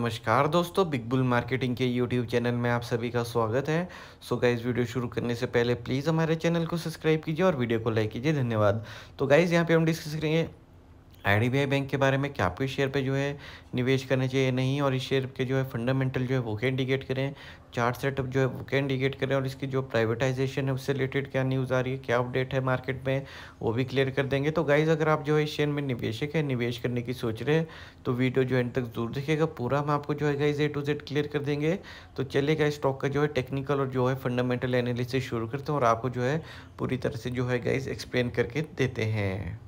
नमस्कार दोस्तों Big Bull Marketing के यूट्यूब चैनल में आप सभी का स्वागत है सो so गाइज वीडियो शुरू करने से पहले प्लीज़ हमारे चैनल को सब्सक्राइब कीजिए और वीडियो को लाइक कीजिए धन्यवाद तो गाइज़ यहाँ पे हम डिस्कस करेंगे आई बैंक के बारे में क्या आपको इस शेयर पे जो है निवेश करना चाहिए नहीं और इस शेयर के जो है फंडामेंटल जो है वो क्या इंडिकेट करें चार्ट सेटअप जो है वो क्या इंडिकेट करें और इसकी जो प्राइवेटाइजेशन है उससे रिलेटेड क्या न्यूज़ आ रही है क्या अपडेट है मार्केट में वो भी क्लियर कर देंगे तो गाइज़ अगर आप जो है इस शेयर में निवेशक है निवेश करने की सोच रहे हैं तो वीडियो जो एंड तक जरूर देखिएगा पूरा हम आपको जो है guys A to Z clear कर देंगे तो चलेगा स्टॉक का जो है टेक्निकल और जो है फंडामेंटल एनालिसिस शुरू करते हैं और आपको जो है पूरी तरह से जो है गाइज एक्सप्लेन करके देते हैं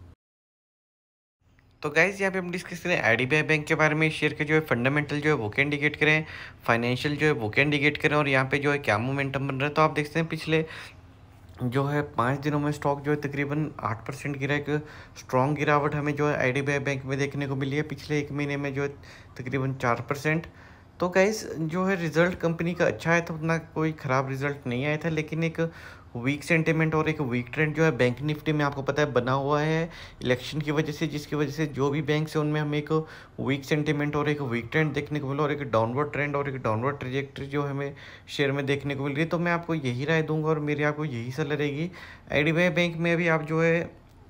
तो गाइज यहाँ पे हम डिस्कस करें आई डी बैंक के बारे में शेयर के जो है फंडामेंटल जो है वो क्या इंडिकेट करें फाइनेंशियल जो है वो क्या इंडिकेट करें और यहाँ पे जो है क्या मोमेंटम बन रहा है तो आप देखते हैं पिछले जो है पाँच दिनों में स्टॉक जो है तकरीबन आठ परसेंट गिरा एक स्ट्रॉन्ग गिरावट हमें जो है आई बैंक में देखने को मिली है पिछले एक महीने में जो है तकरीबन चार परसेंट तो गाइस जो है रिज़ल्ट कंपनी का अच्छा है तो उतना कोई ख़राब रिज़ल्ट नहीं आया था लेकिन एक वीक सेंटिमेंट और एक वीक ट्रेंड जो है बैंक निफ्टी में आपको पता है बना हुआ है इलेक्शन की वजह से जिसकी वजह से जो भी बैंक है उनमें हमें एक वीक सेंटिमेंट और एक वीक ट्रेंड देखने को मिला और एक डाउनवर्ड ट्रेंड और एक डाउनवर्ड ट्रेजेक्ट्री जो हमें शेयर में देखने को मिल रही है तो मैं आपको यही राय दूंगा और मेरी आपको यही सलाह रहेगी आई बैंक में भी आप जो है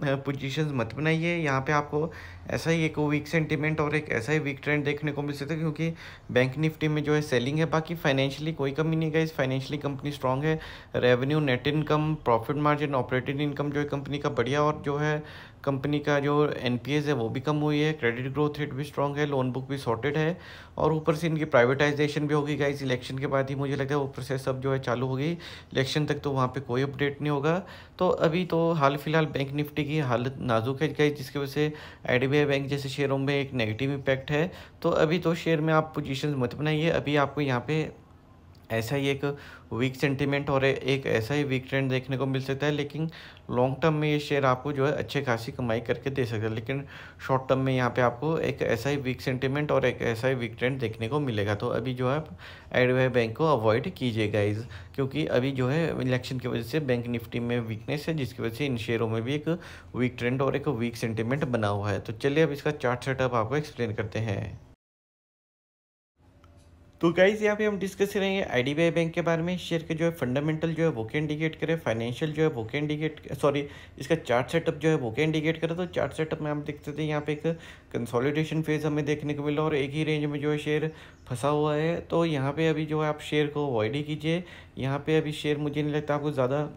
पोजीशंस मत बनाइए यहाँ पे आपको ऐसा ही एक वीक सेंटीमेंट और एक ऐसा ही वीक ट्रेंड देखने को मिल सकता है क्योंकि बैंक निफ्टी में जो है सेलिंग है बाकी फाइनेंशियली कोई कमी नहीं गई फाइनेंशियली कंपनी स्ट्रांग है revenue net income profit margin operating income जो है कंपनी का बढ़िया और जो है कंपनी का जो एन है वो भी कम हुई है क्रेडिट ग्रोथ रेट भी स्ट्रॉन्ग है लोन बुक भी सॉर्टेड है और ऊपर से इनकी प्राइवेटाइजेशन भी होगी गाइज इलेक्शन के बाद ही मुझे लगता है वो प्रोसेस सब जो है चालू होगी इलेक्शन तक तो वहाँ पे कोई अपडेट नहीं होगा तो अभी तो हाल फिलहाल बैंक निफ्टी की की हालत नाजुक है गई जिसकी वजह से आई बैंक जैसे शेयरों में एक नेगेटिव इम्पैक्ट है तो अभी तो शेयर में आप पोजिशन मत बनाइए अभी आपको यहाँ पे ऐसा ही एक वीक सेंटीमेंट और एक ऐसा ही वीक ट्रेंड देखने को मिल सकता है लेकिन लॉन्ग टर्म में ये शेयर आपको जो है अच्छे खासी कमाई करके दे सकता है लेकिन शॉर्ट टर्म में यहाँ पे आपको एक ऐसा ही वीक सेंटीमेंट और एक ऐसा ही वीक ट्रेंड देखने को मिलेगा तो अभी जो है आप एडवे बैंक को अवॉइड कीजिएगा इस क्योंकि अभी जो है इलेक्शन की वजह से बैंक निफ्टी में वीकनेस है जिसकी वजह से इन शेयरों में भी एक वीक ट्रेंड और एक वीक सेंटीमेंट बना हुआ है तो चलिए अब इसका चार्ट सेटअप आपको एक्सप्लेन करते हैं तो गाइज यहाँ पे हम डिस्कस करेंगे आई आईडीबीआई बैंक के बारे में शेयर के जो है फंडामेंटल जो है वो के इंडिकेट करें फाइनेंशियल जो है वो के इंडिकेट सॉरी इसका चार्ट सेटअप जो है वो के इंडिकेट करे तो चार्ट सेटअप में हम देखते थे यहाँ पे एक कंसोलिडेशन फेज हमें देखने को मिला और एक ही रेंज में जो है शेयर फंसा हुआ है तो यहाँ पर अभी जो है आप शेयर को अवॉइड ही कीजिए यहाँ पर अभी शेयर मुझे नहीं लगता आपको ज़्यादा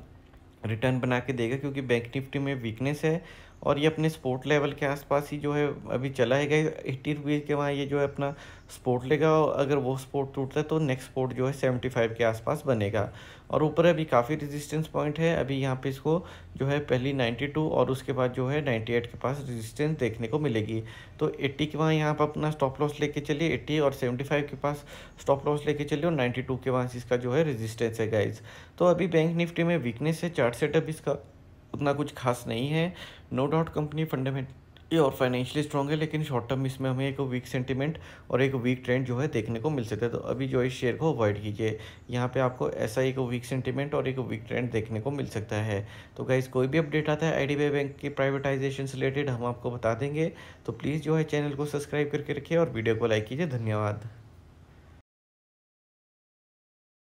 रिटर्न बना के देगा क्योंकि बैंक निफ्टी में वीकनेस है और ये अपने स्पोर्ट लेवल के आसपास ही जो है अभी चला है गया एट्टी रुपीज़ के वहाँ ये जो है अपना स्पोर्ट लेगा और अगर वो स्पोर्ट टूटता है तो नेक्स्ट स्पोर्ट जो है सेवेंटी फाइव के आसपास बनेगा और ऊपर अभी काफ़ी रेजिस्टेंस पॉइंट है अभी यहाँ पे इसको जो है पहली नाइन्टी टू और उसके बाद जो है नाइन्टी एट के पास रेजिस्टेंस देखने को मिलेगी तो एट्टी के वहाँ यहाँ पर अपना स्टॉप लॉस लेके चलिए एट्टी और सेवेंटी फाइव के पास स्टॉप लॉस लेके चलिए और नाइन्टी टू के वहाँ से इसका जो है रेजिस्टेंस है गाइज तो अभी बैंक निफ्टी में वीकनेस है चार्ट सेटअप इसका उतना कुछ खास नहीं है नो डाउट कंपनी फंडामेंटली और फाइनेंशियली स्ट्रॉन्ग है लेकिन शॉर्ट टर्म इसमें हमें एक वीक सेंटीमेंट और एक वीक ट्रेंड जो है देखने को मिल सकता है तो अभी जो इस शेयर को अवॉइड कीजिए यहाँ पे आपको ऐसा एक वीक सेंटीमेंट और एक वीक ट्रेंड देखने को मिल सकता है तो गाइज कोई भी अपडेट आता है आई बैंक की प्राइवेटाइजेशन से रिलेटेड हम आपको बता देंगे तो प्लीज़ जो है चैनल को सब्सक्राइब करके रखिए और वीडियो को लाइक कीजिए धन्यवाद